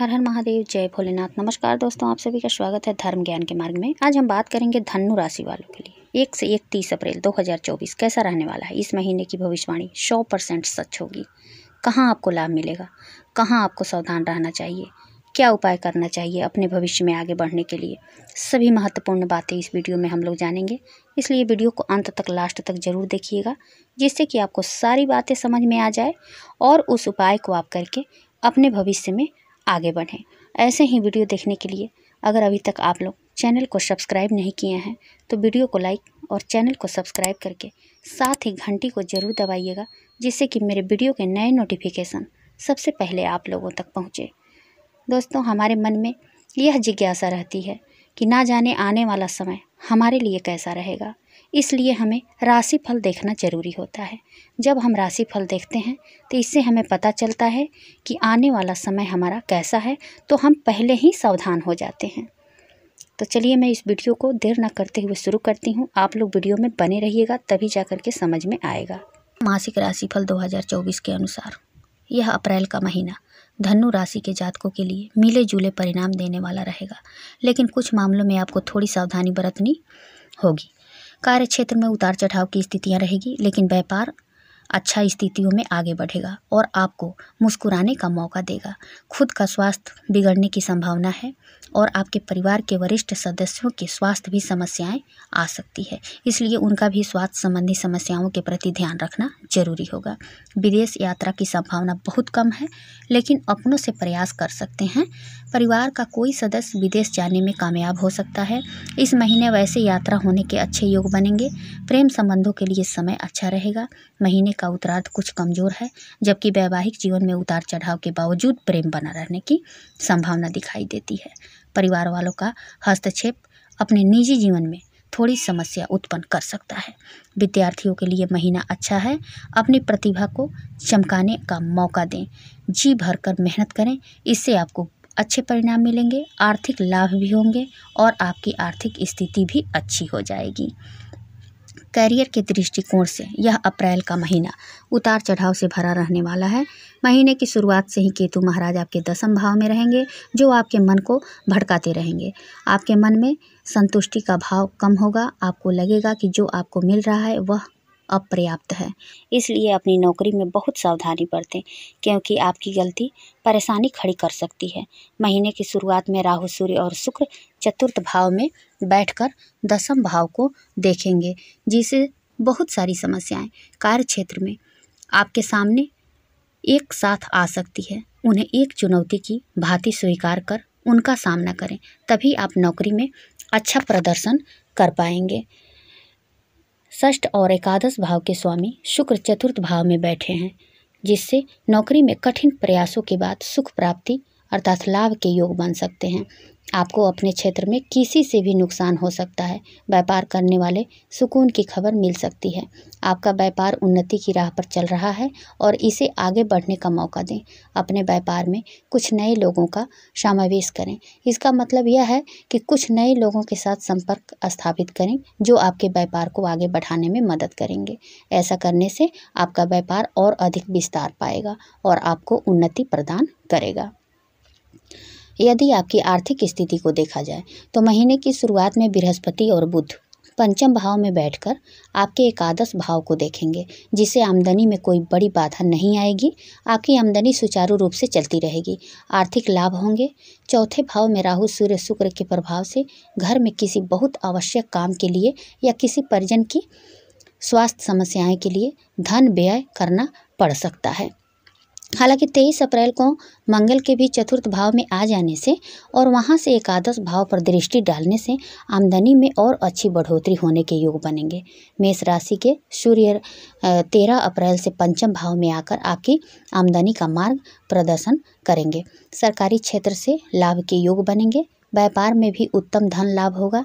हर हर महादेव जय भोलेनाथ नमस्कार दोस्तों आप सभी का स्वागत है धर्म ज्ञान के मार्ग में आज हम बात करेंगे धनु राशि वालों के लिए एक से एक तीस अप्रैल 2024 कैसा रहने वाला है इस महीने की भविष्यवाणी 100 परसेंट सच होगी कहाँ आपको लाभ मिलेगा कहाँ आपको सावधान रहना चाहिए क्या उपाय करना चाहिए अपने भविष्य में आगे बढ़ने के लिए सभी महत्वपूर्ण बातें इस वीडियो में हम लोग जानेंगे इसलिए वीडियो को अंत तक लास्ट तक ज़रूर देखिएगा जिससे कि आपको सारी बातें समझ में आ जाए और उस उपाय को आप करके अपने भविष्य में आगे बढ़ें ऐसे ही वीडियो देखने के लिए अगर अभी तक आप लोग चैनल को सब्सक्राइब नहीं किए हैं तो वीडियो को लाइक और चैनल को सब्सक्राइब करके साथ ही घंटी को ज़रूर दबाइएगा जिससे कि मेरे वीडियो के नए नोटिफिकेशन सबसे पहले आप लोगों तक पहुँचे दोस्तों हमारे मन में यह जिज्ञासा रहती है कि ना जाने आने वाला समय हमारे लिए कैसा रहेगा इसलिए हमें राशिफल देखना ज़रूरी होता है जब हम राशिफल देखते हैं तो इससे हमें पता चलता है कि आने वाला समय हमारा कैसा है तो हम पहले ही सावधान हो जाते हैं तो चलिए मैं इस वीडियो को देर ना करते हुए शुरू करती हूँ आप लोग वीडियो में बने रहिएगा तभी जा के समझ में आएगा मासिक राशिफल दो के अनुसार यह अप्रैल का महीना धनु राशि के जातकों के लिए मिले जुले परिणाम देने वाला रहेगा लेकिन कुछ मामलों में आपको थोड़ी सावधानी बरतनी होगी कार्य क्षेत्र में उतार चढ़ाव की स्थितियाँ रहेगी लेकिन व्यापार अच्छा स्थितियों में आगे बढ़ेगा और आपको मुस्कुराने का मौका देगा खुद का स्वास्थ्य बिगड़ने की संभावना है और आपके परिवार के वरिष्ठ सदस्यों के स्वास्थ्य भी समस्याएं आ सकती है इसलिए उनका भी स्वास्थ्य संबंधी समस्याओं के प्रति ध्यान रखना जरूरी होगा विदेश यात्रा की संभावना बहुत कम है लेकिन अपनों से प्रयास कर सकते हैं परिवार का कोई सदस्य विदेश जाने में कामयाब हो सकता है इस महीने वैसे यात्रा होने के अच्छे योग बनेंगे प्रेम संबंधों के लिए समय अच्छा रहेगा महीने का उत्तरार्ध कुछ कमजोर है जबकि वैवाहिक जीवन में उतार चढ़ाव के बावजूद प्रेम बना रहने की संभावना दिखाई देती है परिवार वालों का हस्तक्षेप अपने निजी जीवन में थोड़ी समस्या उत्पन्न कर सकता है विद्यार्थियों के लिए महीना अच्छा है अपनी प्रतिभा को चमकाने का मौका दें जी भरकर मेहनत करें इससे आपको अच्छे परिणाम मिलेंगे आर्थिक लाभ भी होंगे और आपकी आर्थिक स्थिति भी अच्छी हो जाएगी करियर के दृष्टिकोण से यह अप्रैल का महीना उतार चढ़ाव से भरा रहने वाला है महीने की शुरुआत से ही केतु महाराज आपके दसम भाव में रहेंगे जो आपके मन को भड़काते रहेंगे आपके मन में संतुष्टि का भाव कम होगा आपको लगेगा कि जो आपको मिल रहा है वह अपर्याप्त है इसलिए अपनी नौकरी में बहुत सावधानी बरतें क्योंकि आपकी गलती परेशानी खड़ी कर सकती है महीने की शुरुआत में राहु सूर्य और शुक्र चतुर्थ भाव में बैठकर दसम भाव को देखेंगे जिसे बहुत सारी समस्याएं कार्य क्षेत्र में आपके सामने एक साथ आ सकती है उन्हें एक चुनौती की भांति स्वीकार कर उनका सामना करें तभी आप नौकरी में अच्छा प्रदर्शन कर पाएंगे ष्ठ और एकादश भाव के स्वामी शुक्र चतुर्थ भाव में बैठे हैं जिससे नौकरी में कठिन प्रयासों के बाद सुख प्राप्ति अर्थात लाभ के योग बन सकते हैं आपको अपने क्षेत्र में किसी से भी नुकसान हो सकता है व्यापार करने वाले सुकून की खबर मिल सकती है आपका व्यापार उन्नति की राह पर चल रहा है और इसे आगे बढ़ने का मौका दें अपने व्यापार में कुछ नए लोगों का समावेश करें इसका मतलब यह है कि कुछ नए लोगों के साथ संपर्क स्थापित करें जो आपके व्यापार को आगे बढ़ाने में मदद करेंगे ऐसा करने से आपका व्यापार और अधिक विस्तार पाएगा और आपको उन्नति प्रदान करेगा यदि आपकी आर्थिक स्थिति को देखा जाए तो महीने की शुरुआत में बृहस्पति और बुध पंचम भाव में बैठकर आपके एकादश भाव को देखेंगे जिसे आमदनी में कोई बड़ी बाधा नहीं आएगी आपकी आमदनी सुचारू रूप से चलती रहेगी आर्थिक लाभ होंगे चौथे भाव में राहु सूर्य शुक्र के प्रभाव से घर में किसी बहुत आवश्यक काम के लिए या किसी परिजन की स्वास्थ्य समस्याएं के लिए धन व्यय करना पड़ सकता है हालांकि तेईस अप्रैल को मंगल के भी चतुर्थ भाव में आ जाने से और वहां से एकादश भाव पर दृष्टि डालने से आमदनी में और अच्छी बढ़ोतरी होने के योग बनेंगे मेष राशि के सूर्य तेरह अप्रैल से पंचम भाव में आकर आपकी आमदनी का मार्ग प्रदर्शन करेंगे सरकारी क्षेत्र से लाभ के योग बनेंगे व्यापार में भी उत्तम धन लाभ होगा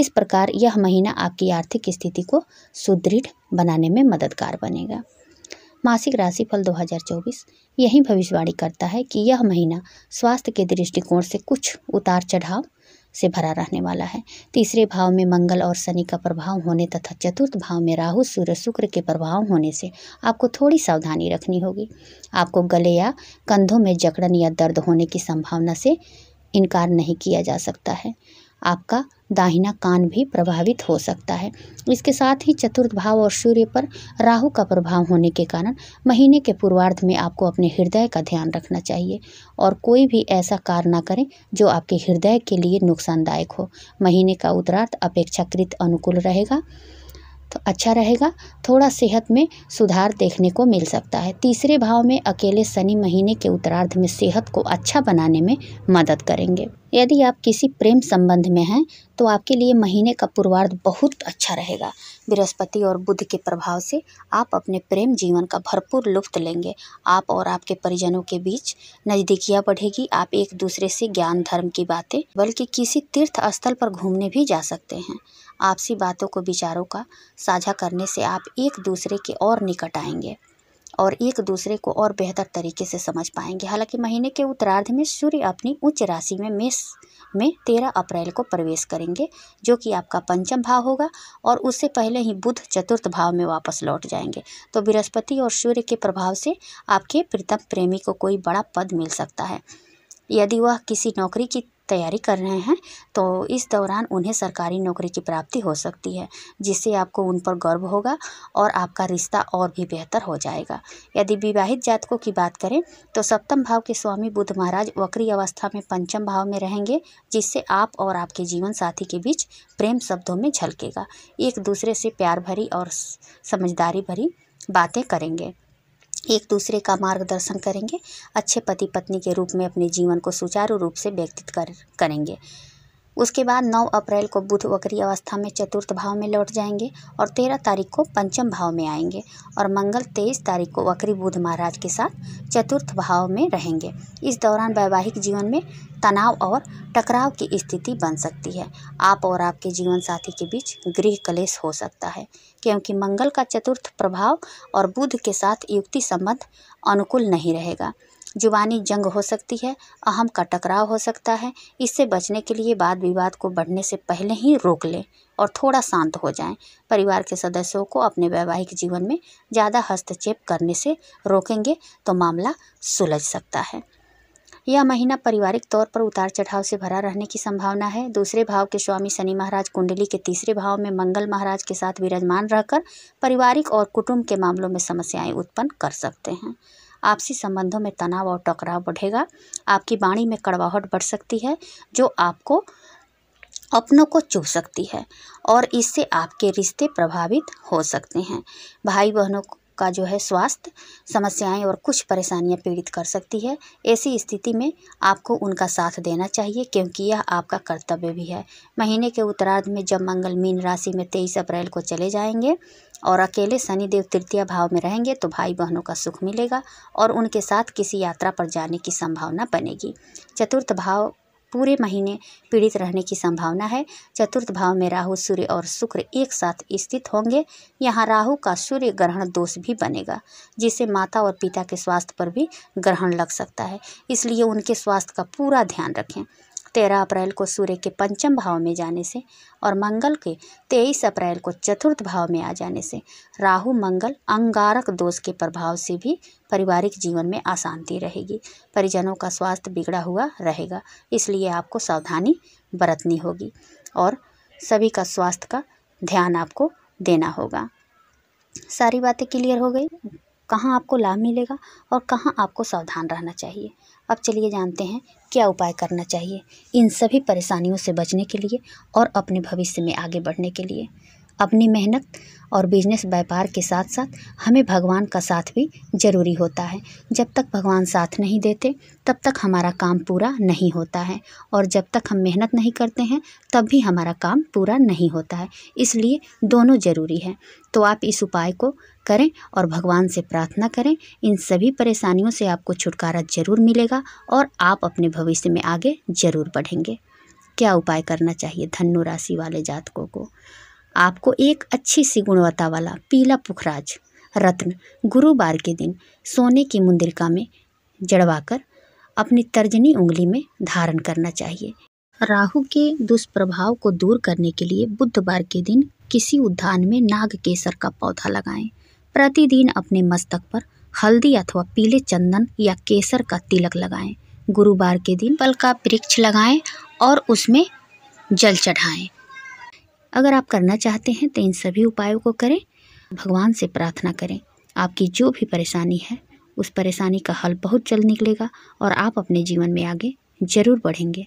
इस प्रकार यह महीना आपकी आर्थिक स्थिति को सुदृढ़ बनाने में मददगार बनेगा मासिक राशिफल 2024 यही भविष्यवाणी करता है कि यह महीना स्वास्थ्य के दृष्टिकोण से कुछ उतार चढ़ाव से भरा रहने वाला है तीसरे भाव में मंगल और शनि का प्रभाव होने तथा चतुर्थ भाव में राहु सूर्य शुक्र के प्रभाव होने से आपको थोड़ी सावधानी रखनी होगी आपको गले या कंधों में जकड़न या दर्द होने की संभावना से इनकार नहीं किया जा सकता है आपका दाहिना कान भी प्रभावित हो सकता है इसके साथ ही चतुर्थ भाव और सूर्य पर राहु का प्रभाव होने के कारण महीने के पूर्वार्ध में आपको अपने हृदय का ध्यान रखना चाहिए और कोई भी ऐसा कार्य ना करें जो आपके हृदय के लिए नुकसानदायक हो महीने का उत्तरार्थ अपेक्षाकृत अनुकूल रहेगा तो अच्छा रहेगा थोड़ा सेहत में सुधार देखने को मिल सकता है तीसरे भाव में अकेले शनि महीने के उत्तरार्ध में सेहत को अच्छा बनाने में मदद करेंगे यदि आप किसी प्रेम संबंध में हैं तो आपके लिए महीने का पूर्वार्ध बहुत अच्छा रहेगा बृहस्पति और बुध के प्रभाव से आप अपने प्रेम जीवन का भरपूर लुफ्त लेंगे आप और आपके परिजनों के बीच नज़दीकियाँ बढ़ेगी आप एक दूसरे से ज्ञान धर्म की बातें बल्कि किसी तीर्थ स्थल पर घूमने भी जा सकते हैं आपसी बातों को विचारों का साझा करने से आप एक दूसरे के और निकट आएंगे और एक दूसरे को और बेहतर तरीके से समझ पाएंगे हालांकि महीने के उत्तरार्ध में सूर्य अपनी उच्च राशि में मेष में तेरह अप्रैल को प्रवेश करेंगे जो कि आपका पंचम भाव होगा और उससे पहले ही बुध चतुर्थ भाव में वापस लौट जाएंगे तो बृहस्पति और सूर्य के प्रभाव से आपके प्रीतम प्रेमी को कोई बड़ा पद मिल सकता है यदि वह किसी नौकरी की तैयारी कर रहे हैं तो इस दौरान उन्हें सरकारी नौकरी की प्राप्ति हो सकती है जिससे आपको उन पर गर्व होगा और आपका रिश्ता और भी बेहतर हो जाएगा यदि विवाहित जातकों की बात करें तो सप्तम भाव के स्वामी बुद्ध महाराज वक्री अवस्था में पंचम भाव में रहेंगे जिससे आप और आपके जीवन साथी के बीच प्रेम शब्दों में झलकेगा एक दूसरे से प्यार भरी और समझदारी भरी बातें करेंगे एक दूसरे का मार्गदर्शन करेंगे अच्छे पति पत्नी के रूप में अपने जीवन को सुचारू रूप से व्यतीत कर करेंगे उसके बाद 9 अप्रैल को बुध वक्री अवस्था में चतुर्थ भाव में लौट जाएंगे और 13 तारीख को पंचम भाव में आएंगे और मंगल 23 तारीख को वक्री बुध महाराज के साथ चतुर्थ भाव में रहेंगे इस दौरान वैवाहिक जीवन में तनाव और टकराव की स्थिति बन सकती है आप और आपके जीवन साथी के बीच गृह कलेश हो सकता है क्योंकि मंगल का चतुर्थ प्रभाव और बुध के साथ युक्ति संबंध अनुकूल नहीं रहेगा जुबानी जंग हो सकती है अहम का टकराव हो सकता है इससे बचने के लिए वाद विवाद को बढ़ने से पहले ही रोक लें और थोड़ा शांत हो जाएं परिवार के सदस्यों को अपने वैवाहिक जीवन में ज़्यादा हस्तक्षेप करने से रोकेंगे तो मामला सुलझ सकता है यह महीना पारिवारिक तौर पर उतार चढ़ाव से भरा रहने की संभावना है दूसरे भाव के स्वामी शनि महाराज कुंडली के तीसरे भाव में मंगल महाराज के साथ विराजमान रहकर पारिवारिक और कुटुंब के मामलों में समस्याएं उत्पन्न कर सकते हैं आपसी संबंधों में तनाव और टकराव बढ़ेगा आपकी वाणी में कड़वाहट बढ़ सकती है जो आपको अपनों को चुभ सकती है और इससे आपके रिश्ते प्रभावित हो सकते हैं भाई बहनों का जो है स्वास्थ्य समस्याएँ और कुछ परेशानियाँ पीड़ित कर सकती है ऐसी स्थिति में आपको उनका साथ देना चाहिए क्योंकि यह आपका कर्तव्य भी है महीने के उत्तरार्ध में जब मंगल मीन राशि में तेईस अप्रैल को चले जाएंगे और अकेले शनिदेव तृतीय भाव में रहेंगे तो भाई बहनों का सुख मिलेगा और उनके साथ किसी यात्रा पर जाने की संभावना बनेगी चतुर्थ भाव पूरे महीने पीड़ित रहने की संभावना है चतुर्थ भाव में राहु सूर्य और शुक्र एक साथ स्थित होंगे यहाँ राहु का सूर्य ग्रहण दोष भी बनेगा जिससे माता और पिता के स्वास्थ्य पर भी ग्रहण लग सकता है इसलिए उनके स्वास्थ्य का पूरा ध्यान रखें तेरह अप्रैल को सूर्य के पंचम भाव में जाने से और मंगल के तेईस अप्रैल को चतुर्थ भाव में आ जाने से राहु मंगल अंगारक दोष के प्रभाव से भी पारिवारिक जीवन में अशांति रहेगी परिजनों का स्वास्थ्य बिगड़ा हुआ रहेगा इसलिए आपको सावधानी बरतनी होगी और सभी का स्वास्थ्य का ध्यान आपको देना होगा सारी बातें क्लियर हो गई कहाँ आपको लाभ मिलेगा और कहाँ आपको सावधान रहना चाहिए अब चलिए जानते हैं क्या उपाय करना चाहिए इन सभी परेशानियों से बचने के लिए और अपने भविष्य में आगे बढ़ने के लिए अपनी मेहनत और बिजनेस व्यापार के साथ साथ हमें भगवान का साथ भी ज़रूरी होता है जब तक भगवान साथ नहीं देते तब तक हमारा काम पूरा नहीं होता है और जब तक हम मेहनत नहीं करते हैं तब भी हमारा काम पूरा नहीं होता है इसलिए दोनों ज़रूरी है तो आप इस उपाय को करें और भगवान से प्रार्थना करें इन सभी परेशानियों से आपको छुटकारा ज़रूर मिलेगा और आप अपने भविष्य में आगे ज़रूर बढ़ेंगे क्या उपाय करना चाहिए धनु राशि वाले जातकों को आपको एक अच्छी सी गुणवत्ता वाला पीला पुखराज रत्न गुरुवार के दिन सोने की मुंद्रिका में जड़वाकर अपनी तर्जनी उंगली में धारण करना चाहिए राहु के दुष्प्रभाव को दूर करने के लिए बुधवार के दिन किसी उद्यान में नाग केसर का पौधा लगाएं प्रतिदिन अपने मस्तक पर हल्दी अथवा पीले चंदन या केसर का तिलक लगाएं गुरुवार के दिन पल का वृक्ष लगाएं और उसमें जल चढ़ाएं अगर आप करना चाहते हैं तो इन सभी उपायों को करें भगवान से प्रार्थना करें आपकी जो भी परेशानी है उस परेशानी का हल बहुत जल्द निकलेगा और आप अपने जीवन में आगे ज़रूर बढ़ेंगे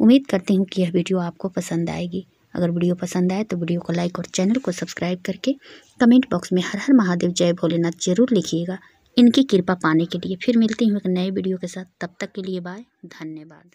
उम्मीद करती हूँ कि यह वीडियो आपको पसंद आएगी अगर वीडियो पसंद आए तो वीडियो को लाइक और चैनल को सब्सक्राइब करके कमेंट बॉक्स में हर हर महादेव जय भोलेनाथ जरूर लिखिएगा इनकी कृपा पाने के लिए फिर मिलती हूँ एक नए वीडियो के साथ तब तक के लिए बाय धन्यवाद